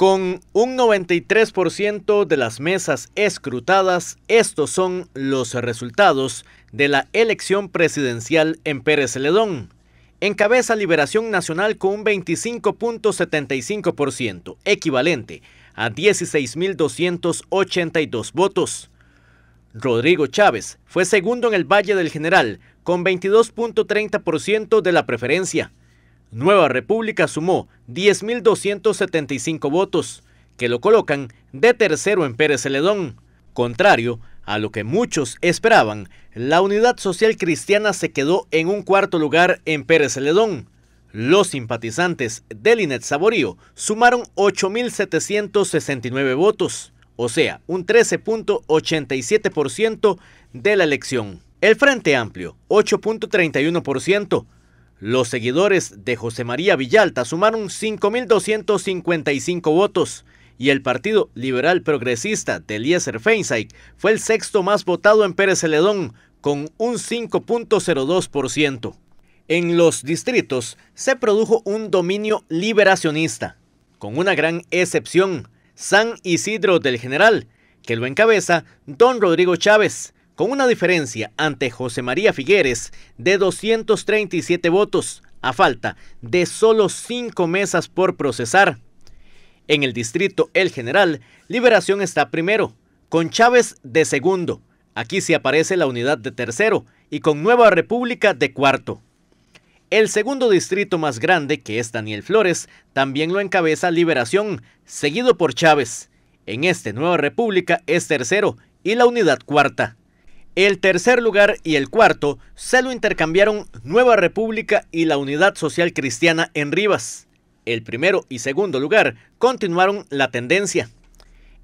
Con un 93% de las mesas escrutadas, estos son los resultados de la elección presidencial en Pérez Celedón. Encabeza Liberación Nacional con un 25.75%, equivalente a 16.282 votos. Rodrigo Chávez fue segundo en el Valle del General con 22.30% de la preferencia. Nueva República sumó 10.275 votos, que lo colocan de tercero en Pérez Celedón. Contrario a lo que muchos esperaban, la Unidad Social Cristiana se quedó en un cuarto lugar en Pérez Celedón. Los simpatizantes del INET Saborío sumaron 8.769 votos, o sea, un 13.87% de la elección. El Frente Amplio, 8.31%, los seguidores de José María Villalta sumaron 5.255 votos y el Partido Liberal Progresista de Eliezer Feinsaik fue el sexto más votado en Pérez Celedón con un 5.02%. En los distritos se produjo un dominio liberacionista, con una gran excepción, San Isidro del General, que lo encabeza don Rodrigo Chávez, con una diferencia ante José María Figueres de 237 votos, a falta de solo cinco mesas por procesar. En el distrito El General, Liberación está primero, con Chávez de segundo. Aquí se aparece la unidad de tercero y con Nueva República de cuarto. El segundo distrito más grande, que es Daniel Flores, también lo encabeza Liberación, seguido por Chávez. En este Nueva República es tercero y la unidad cuarta. El tercer lugar y el cuarto se lo intercambiaron Nueva República y la Unidad Social Cristiana en Rivas. El primero y segundo lugar continuaron la tendencia.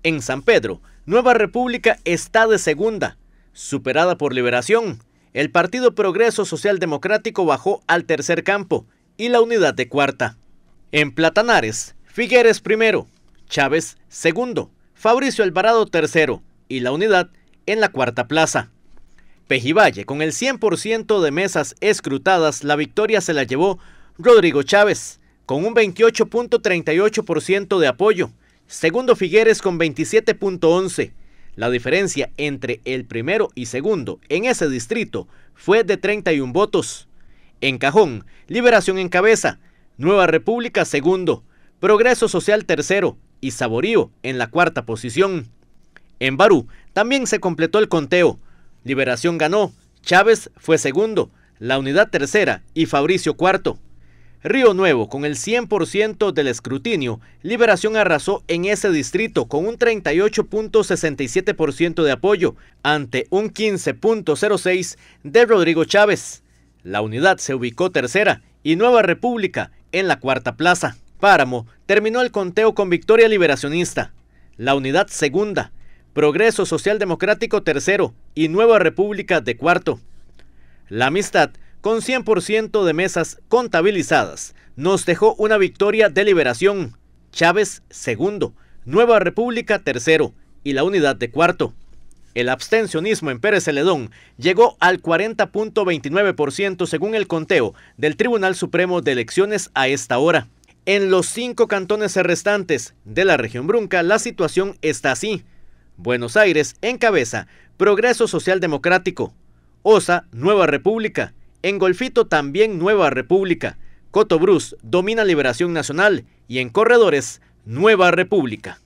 En San Pedro, Nueva República está de segunda, superada por Liberación. El Partido Progreso Social Democrático bajó al tercer campo y la unidad de cuarta. En Platanares, Figueres primero, Chávez segundo, Fabricio Alvarado tercero y la unidad en la cuarta plaza. Pejivalle, con el 100% de mesas escrutadas, la victoria se la llevó Rodrigo Chávez, con un 28.38% de apoyo. Segundo Figueres con 27.11%. La diferencia entre el primero y segundo en ese distrito fue de 31 votos. En Cajón, Liberación en cabeza, Nueva República segundo, Progreso Social tercero y Saborío en la cuarta posición. En Barú también se completó el conteo. Liberación ganó, Chávez fue segundo, la unidad tercera y Fabricio cuarto. Río Nuevo, con el 100% del escrutinio, Liberación arrasó en ese distrito con un 38.67% de apoyo ante un 15.06% de Rodrigo Chávez. La unidad se ubicó tercera y Nueva República en la cuarta plaza. Páramo terminó el conteo con victoria liberacionista. La unidad segunda, Progreso Social Democrático tercero y Nueva República de cuarto. La amistad, con 100% de mesas contabilizadas, nos dejó una victoria de liberación. Chávez segundo, Nueva República tercero y la unidad de cuarto. El abstencionismo en Pérez Celedón llegó al 40.29% según el conteo del Tribunal Supremo de Elecciones a esta hora. En los cinco cantones restantes de la región Brunca la situación está así. Buenos Aires en cabeza, Progreso Social Democrático, OSA Nueva República, En Golfito, también Nueva República, Cotobruz domina Liberación Nacional y en Corredores Nueva República.